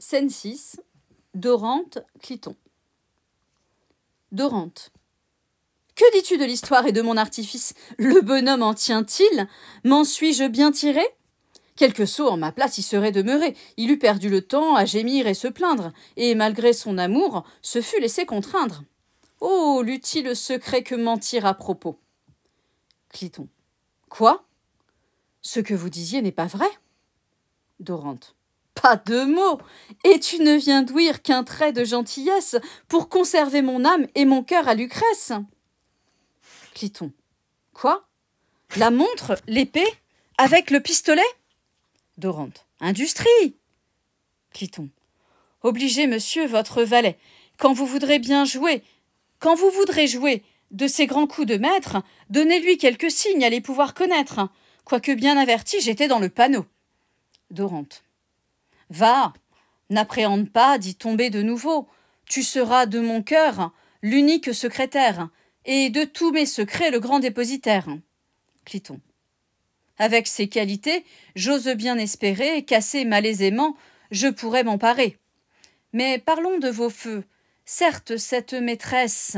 6, Dorante, Cliton. Dorante. Que dis-tu de l'histoire et de mon artifice Le bonhomme en tient-il M'en suis-je bien tiré Quelque sot en ma place y serait demeuré. Il eût perdu le temps à gémir et se plaindre, et malgré son amour, se fut laissé contraindre. Oh, l'utile secret que mentir à propos Cliton. Quoi Ce que vous disiez n'est pas vrai Dorante pas de mots. Et tu ne viens d'ouïr qu'un trait de gentillesse pour conserver mon âme et mon cœur à Lucrèce. Cliton. Quoi La montre, l'épée, avec le pistolet Dorante. Industrie Cliton. Obligez, monsieur, votre valet, quand vous voudrez bien jouer, quand vous voudrez jouer de ces grands coups de maître, donnez-lui quelques signes à les pouvoir connaître. Quoique bien averti, j'étais dans le panneau. Dorante. Va, n'appréhende pas d'y tomber de nouveau. Tu seras de mon cœur l'unique secrétaire, et de tous mes secrets le grand dépositaire. Cliton. Avec ces qualités, j'ose bien espérer qu'assez malaisément je pourrais m'emparer. Mais parlons de vos feux. Certes, cette maîtresse.